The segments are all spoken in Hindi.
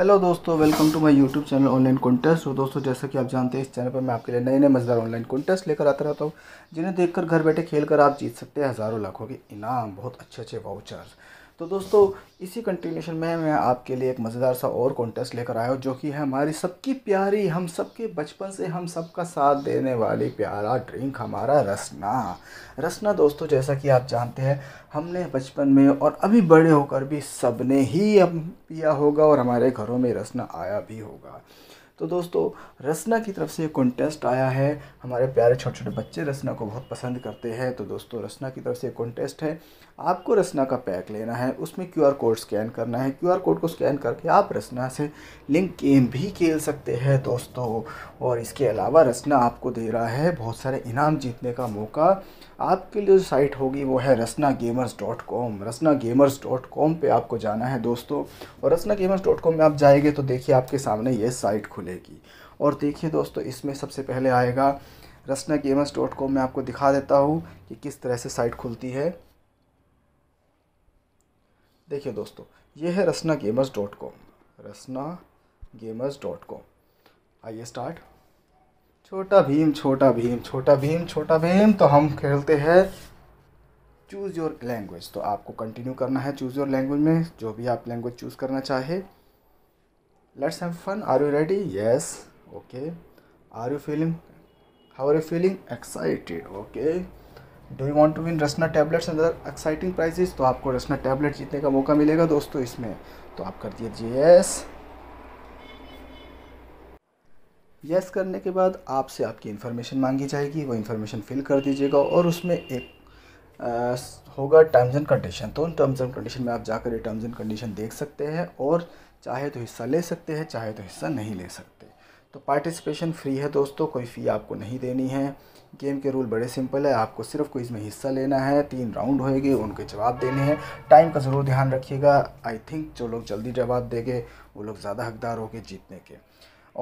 हेलो दोस्तों welcome to my YouTube channel online contest और दोस्तों जैसा कि आप जानते हैं इस चैनल पर मैं आपके लिए नए नए मज़ेदार ऑनलाइन कॉन्टेस्ट लेकर आता रहता हूँ जिन्हें देखकर घर बैठे खेल कर आप जीत सकते हैं हज़ारों लाखों के इनाम बहुत अच्छे अच्छे वाउचर्स तो दोस्तों इसी कंटिन्यूशन में मैं आपके लिए एक मज़ेदार सा और कॉन्टेस्ट लेकर आया हूँ जो कि है हमारी सबकी प्यारी हम सबके बचपन से हम सबका साथ देने वाली प्यारा ड्रिंक हमारा रसना रसना दोस्तों जैसा कि आप जानते हैं हमने बचपन में और अभी बड़े होकर भी सबने ही अब पिया होगा और हमारे घरों में रसना आया भी होगा तो दोस्तों रसना की तरफ से एक कॉन्टेस्ट आया है हमारे प्यारे छोटे छोटे बच्चे रसना को बहुत पसंद करते हैं तो दोस्तों रसना की तरफ से एक कॉन्टेस्ट है आपको रसना का पैक लेना है उसमें क्यूआर कोड स्कैन करना है क्यूआर कोड को स्कैन करके आप रसना से लिंक गेम भी खेल सकते हैं दोस्तों और इसके अलावा रसना आपको दे रहा है बहुत सारे इनाम जीतने का मौका आपके लिए जो साइट होगी वो है Rasna gamers dot com Rasna gamers dot com पर आपको जाना है दोस्तों और रसना गेमर्स डॉट कॉम में आप जाएंगे तो देखिए आपके सामने ये साइट खुले मिलेगी और देखिए दोस्तों इसमें सबसे पहले आएगा रसना गेमर्स डॉट कॉम मैं आपको दिखा देता हूँ कि किस तरह से साइट खुलती है देखिए दोस्तों ये है Rasna gamers dot com Rasna gamers dot com आइए स्टार्ट छोटा भीम छोटा भीम छोटा भीम छोटा भीम तो हम खेलते हैं चूज़ योर लैंग्वेज तो आपको कंटिन्यू करना है चूज़ योर लैंग्वेज में जो भी आप लैंग्वेज चूज़ करना चाहे let's have fun are you ready yes okay are you feeling how are you feeling excited okay do you want to win Rasna tablets अंदर एक्साइटिंग प्राइजेस तो आपको रसना टैबलेट जीतने का मौका मिलेगा दोस्तों इसमें तो आप कर दीजिए यस यस करने के बाद आपसे आपकी इन्फॉर्मेशन मांगी जाएगी वो इन्फॉर्मेशन फिल कर दीजिएगा और उसमें एक आ, होगा टर्म्स एंड कंडीशन तो उन टर्म्स एंड कंडीशन में आप जाकर ये टर्म्स एंड कंडीशन देख सकते हैं और चाहे तो हिस्सा ले सकते हैं चाहे तो हिस्सा नहीं ले सकते तो पार्टिसिपेशन फ्री है दोस्तों कोई फ़ी आपको नहीं देनी है गेम के रूल बड़े सिंपल है आपको सिर्फ कोई इसमें हिस्सा लेना है तीन राउंड होएगी उनके जवाब देने हैं टाइम का ज़रूर ध्यान रखिएगा आई थिंक जो लोग जल्दी जवाब देंगे वो लोग ज़्यादा हकदार होंगे जीतने के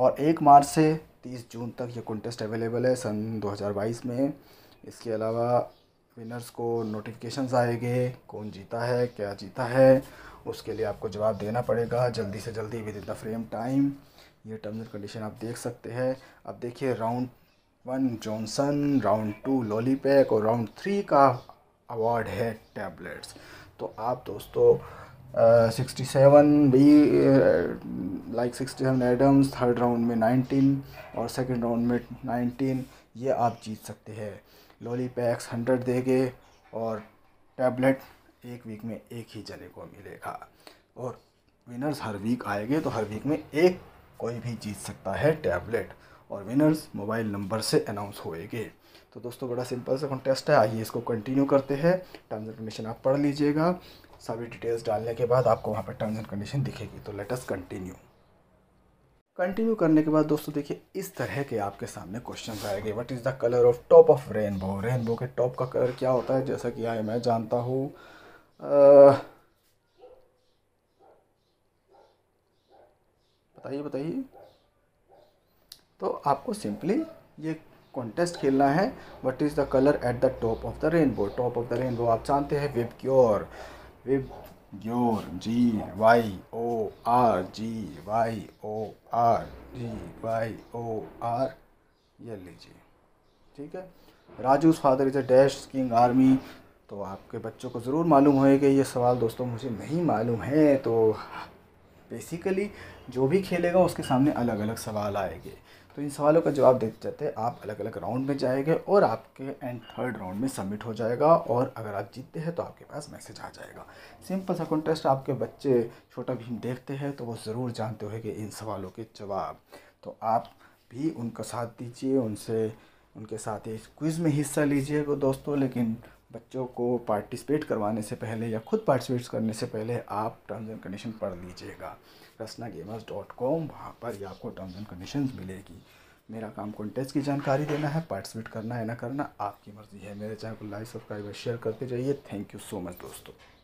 और एक मार्च से तीस जून तक ये कॉन्टेस्ट अवेलेबल है सन दो में इसके अलावा विनर्स को नोटिफिकेशंस आएंगे कौन जीता है क्या जीता है उसके लिए आपको जवाब देना पड़ेगा जल्दी से जल्दी within the frame time ये टर्म्स एंड कंडीशन आप देख सकते हैं अब देखिए round one Johnson round two lollipop और राउंड थ्री का अवार्ड है टैबलेट्स तो आप दोस्तों सिक्सटी सेवन भी like sixty seven items third round में नाइनटीन और सेकेंड राउंड में नाइनटीन ये आप जीत सकते हैं लोली पैक्स हंड्रेड देंगे और टैबलेट एक वीक में एक ही जने को मिलेगा और विनर्स हर वीक आएंगे तो हर वीक में एक कोई भी जीत सकता है टैबलेट और विनर्स मोबाइल नंबर से अनाउंस होएंगे तो दोस्तों बड़ा सिंपल सा कॉन्टेस्ट है आइए इसको कंटिन्यू करते हैं टर्म्स एंड कंडीशन आप पढ़ लीजिएगा सभी डिटेल्स डालने के बाद आपको वहाँ पर टर्म्स एंड कंडीशन दिखेगी तो लेटस कंटिन्यू कंटिन्यू करने के बाद दोस्तों देखिए इस तरह के आपके सामने क्वेश्चन आएंगे what is the colour of top of rainbow rainbow के टॉप का कलर क्या होता है जैसा कि आए मैं जानता हूँ बताइए बताइए तो आपको सिंपली ये कॉन्टेस्ट खेलना है what is the colour at the top of the rainbow top of the rainbow आप जानते हैं VIBGYOR VIBGYOR G Y O R G Y O R G Y O R ये लीजिए ठीक है Raju's father is a dash king army तो आपके बच्चों को ज़रूर मालूम कि ये सवाल दोस्तों मुझे नहीं मालूम है तो बेसिकली जो भी खेलेगा उसके सामने अलग अलग सवाल आएंगे तो इन सवालों का जवाब देते जाते आप अलग अलग राउंड में जाएंगे और आपके एंड थर्ड राउंड में सबमिट हो जाएगा और अगर आप जीतते हैं तो आपके पास मैसेज आ जाएगा सिंपल सा कॉन्टेस्ट आपके बच्चे छोटा भीम देखते हैं तो वो ज़रूर जानते कि इन सवालों के जवाब तो आप भी उनका साथ दीजिए उनसे उनके साथ इस क्विज़ में हिस्सा लीजिए दोस्तों लेकिन बच्चों को पार्टिसिपेट करवाने से पहले या खुद पार्टिसिपेट करने से पहले आप टर्म्स एंड कंडीशन पढ़ लीजिएगा रसना गेमर्स डॉट कॉम वहाँ पर ही आपको टर्म्स एंड कंडीशन मिलेगी मेरा काम कॉन्टेस्ट की जानकारी देना है पार्टिसिपेट करना है ना करना आपकी मर्ज़ी है मेरे चैनल को लाइक सब्सक्राइब और शेयर करते जाइए थैंक यू सो मच दोस्तों